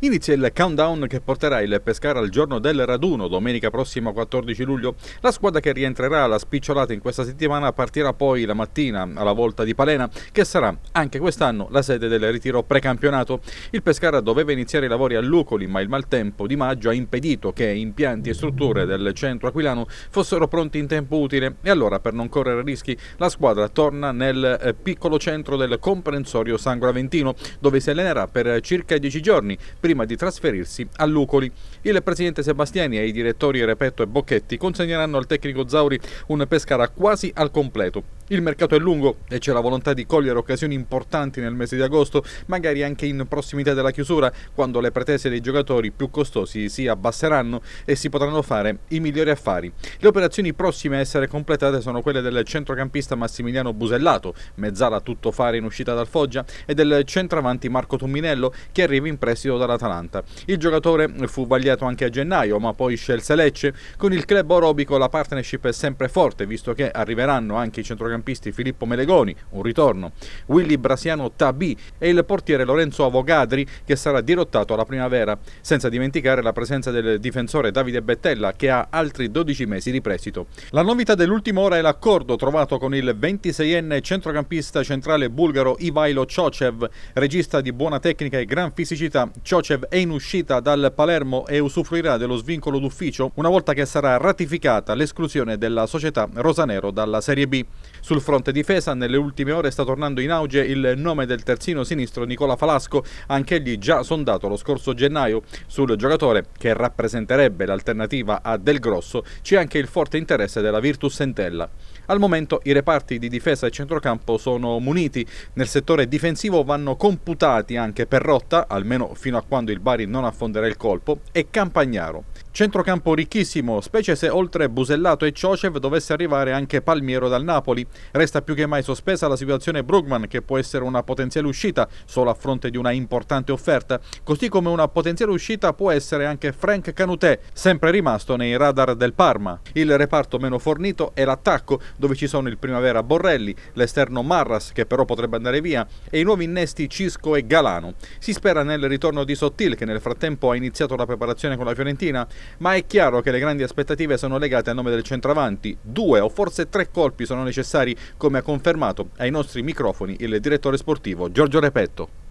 Inizia il countdown che porterà il Pescara al giorno del raduno, domenica prossima 14 luglio. La squadra che rientrerà alla spicciolata in questa settimana partirà poi la mattina alla volta di Palena, che sarà anche quest'anno la sede del ritiro precampionato. Il Pescara doveva iniziare i lavori a Lucoli, ma il maltempo di maggio ha impedito che impianti e strutture del centro aquilano fossero pronti in tempo utile e allora per non correre rischi la squadra torna nel eh, piccolo centro del comprensorio Sangraventino, dove si allenerà per circa 10 giorni prima di trasferirsi a Lucoli. Il presidente Sebastiani e i direttori Repetto e Bocchetti consegneranno al tecnico Zauri un Pescara quasi al completo il mercato è lungo e c'è la volontà di cogliere occasioni importanti nel mese di agosto, magari anche in prossimità della chiusura, quando le pretese dei giocatori più costosi si abbasseranno e si potranno fare i migliori affari. Le operazioni prossime a essere completate sono quelle del centrocampista Massimiliano Busellato, mezzala tutto fare in uscita dal Foggia, e del centravanti Marco Tumminello che arriva in prestito dall'Atalanta. Il giocatore fu vagliato anche a gennaio, ma poi scelse Lecce. Con il club orobico la partnership è sempre forte, visto che arriveranno anche i centrocampisti centrocampisti Filippo Melegoni, un ritorno, Willy Brasiano Tabì e il portiere Lorenzo Avogadri che sarà dirottato alla primavera, senza dimenticare la presenza del difensore Davide Bettella che ha altri 12 mesi di prestito. La novità dell'ultima ora è l'accordo trovato con il 26enne centrocampista centrale bulgaro Ivailo Ciocev, regista di buona tecnica e gran fisicità. Ciocev è in uscita dal Palermo e usufruirà dello svincolo d'ufficio una volta che sarà ratificata l'esclusione della società Rosanero dalla Serie B. Sul fronte difesa nelle ultime ore sta tornando in auge il nome del terzino sinistro Nicola Falasco, anch'egli già sondato lo scorso gennaio. Sul giocatore che rappresenterebbe l'alternativa a Del Grosso c'è anche il forte interesse della Virtus Sentella. Al momento i reparti di difesa e centrocampo sono muniti, nel settore difensivo vanno computati anche per rotta, almeno fino a quando il Bari non affonderà il colpo, e Campagnaro. Centrocampo ricchissimo, specie se oltre Busellato e Ciocev dovesse arrivare anche Palmiero dal Napoli. Resta più che mai sospesa la situazione Brugman, che può essere una potenziale uscita solo a fronte di una importante offerta, così come una potenziale uscita può essere anche Frank Canutè, sempre rimasto nei radar del Parma. Il reparto meno fornito è l'attacco, dove ci sono il Primavera Borrelli, l'esterno Marras, che però potrebbe andare via, e i nuovi innesti Cisco e Galano. Si spera nel ritorno di Sottil, che nel frattempo ha iniziato la preparazione con la Fiorentina, ma è chiaro che le grandi aspettative sono legate al nome del centravanti. Due o forse tre colpi sono necessari, come ha confermato ai nostri microfoni il direttore sportivo Giorgio Repetto.